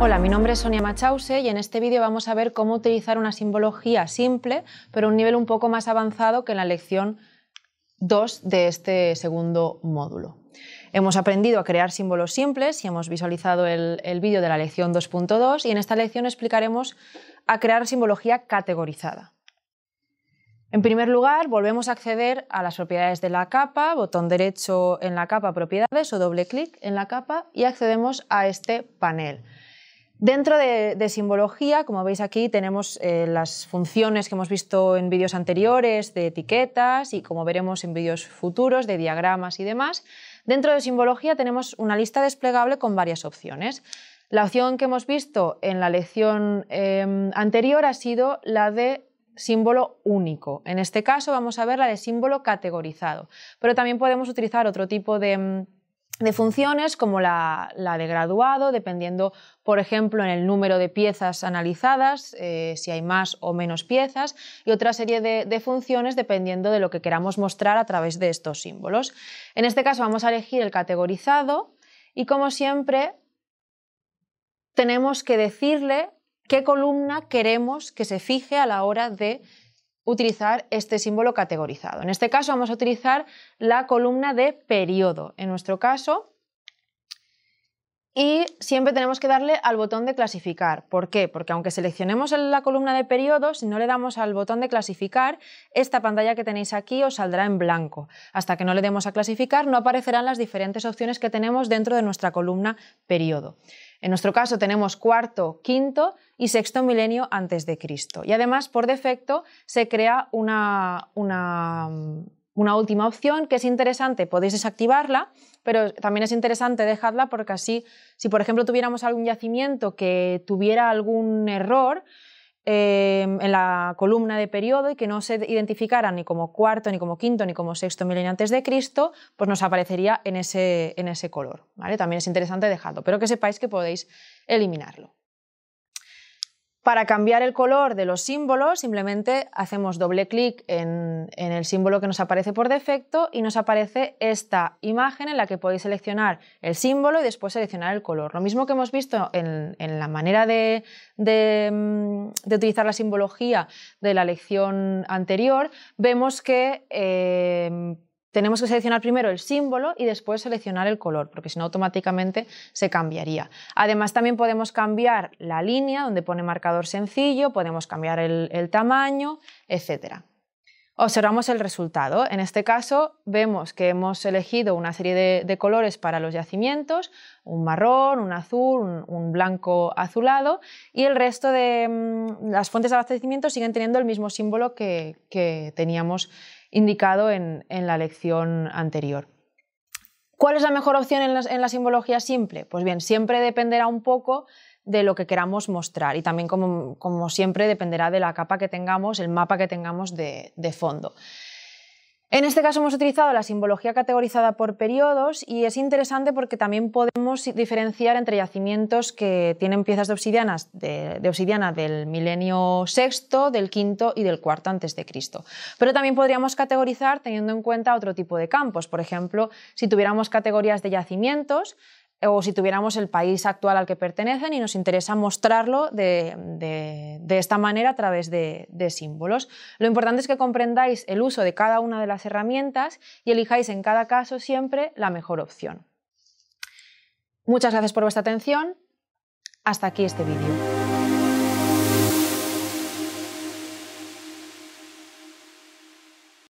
Hola, mi nombre es Sonia Machause y en este vídeo vamos a ver cómo utilizar una simbología simple, pero a un nivel un poco más avanzado que en la lección 2 de este segundo módulo. Hemos aprendido a crear símbolos simples y hemos visualizado el, el vídeo de la lección 2.2 y en esta lección explicaremos a crear simbología categorizada. En primer lugar, volvemos a acceder a las propiedades de la capa, botón derecho en la capa Propiedades o doble clic en la capa y accedemos a este panel. Dentro de, simbología, como veis aquí, tenemos eh, las funciones que hemos visto en vídeos anteriores de etiquetas y como veremos en vídeos futuros de diagramas y demás. Dentro de simbología tenemos una lista desplegable con varias opciones. La opción que hemos visto en la lección em, anterior ha sido la de símbolo único. En este caso vamos a ver la de símbolo categorizado, pero también podemos utilizar otro tipo de em, de funciones como la, de graduado, dependiendo, por ejemplo, en el número de piezas analizadas, eh, si hay más o menos piezas, y otra serie de, de, funciones dependiendo de lo que queramos mostrar a través de estos símbolos. En este caso vamos a elegir el categorizado y, como siempre, tenemos que decirle qué columna queremos que se fije a la hora de utilizar este símbolo categorizado. En este caso vamos a utilizar la columna de periodo, en nuestro caso, y siempre tenemos que darle al botón de clasificar. ¿Por qué? Porque aunque seleccionemos la columna de periodo, si no le damos al botón de clasificar, esta pantalla que tenéis aquí os saldrá en blanco. Hasta que no le demos a clasificar no aparecerán las diferentes opciones que tenemos dentro de nuestra columna periodo. En nuestro caso tenemos cuarto, quinto y sexto milenio antes de Cristo. Y además, por defecto, se crea una, una, última opción que es interesante. Podéis desactivarla, pero también es interesante dejarla porque así, si por ejemplo tuviéramos algún yacimiento que tuviera algún error, Em, en la columna de periodo y que no se identificara ni como cuarto, ni como quinto, ni como sexto milenio antes de Cristo, pues nos aparecería en ese, en ese color. También es interesante dejarlo, pero que sepáis que podéis eliminarlo. Para cambiar el color de los símbolos, simplemente hacemos doble clic en, el símbolo que nos aparece por defecto y nos aparece esta imagen en la que podéis seleccionar el símbolo y después seleccionar el color. Lo mismo que hemos visto en, la manera mm, de, utilizar la simbología de la lección anterior, vemos que eh, tenemos que seleccionar primero el símbolo y después seleccionar el color, porque si no automáticamente se cambiaría. Además también podemos cambiar la línea donde pone marcador sencillo, podemos cambiar el, tamaño, etc. Observamos el resultado. En este caso vemos que hemos elegido una serie de, colores para los yacimientos, un marrón, un azul, un, blanco azulado y el resto de mm, las fuentes de abastecimiento siguen teniendo el mismo símbolo que, que teníamos indicado en, la lección anterior. ¿Cuál es la mejor opción en la, simbología simple? Pues bien, siempre dependerá un poco de lo que queramos mostrar y también, como, siempre, dependerá de la capa que tengamos, el mapa que tengamos de fondo. En este caso hemos utilizado la simbología categorizada por periodos y es interesante porque también podemos diferenciar entre yacimientos que tienen piezas de, obsidiana del milenio VI, del V y del IV antes de Cristo. Pero también podríamos categorizar teniendo en cuenta otro tipo de campos. Por ejemplo, si tuviéramos categorías de yacimientos, o si tuviéramos el país actual al que pertenecen y nos interesa mostrarlo de, esta manera a través de, símbolos. Lo importante es que comprendáis el uso de cada una de las herramientas y elijáis en cada caso siempre la mejor opción. Muchas gracias por vuestra atención. Hasta aquí este vídeo.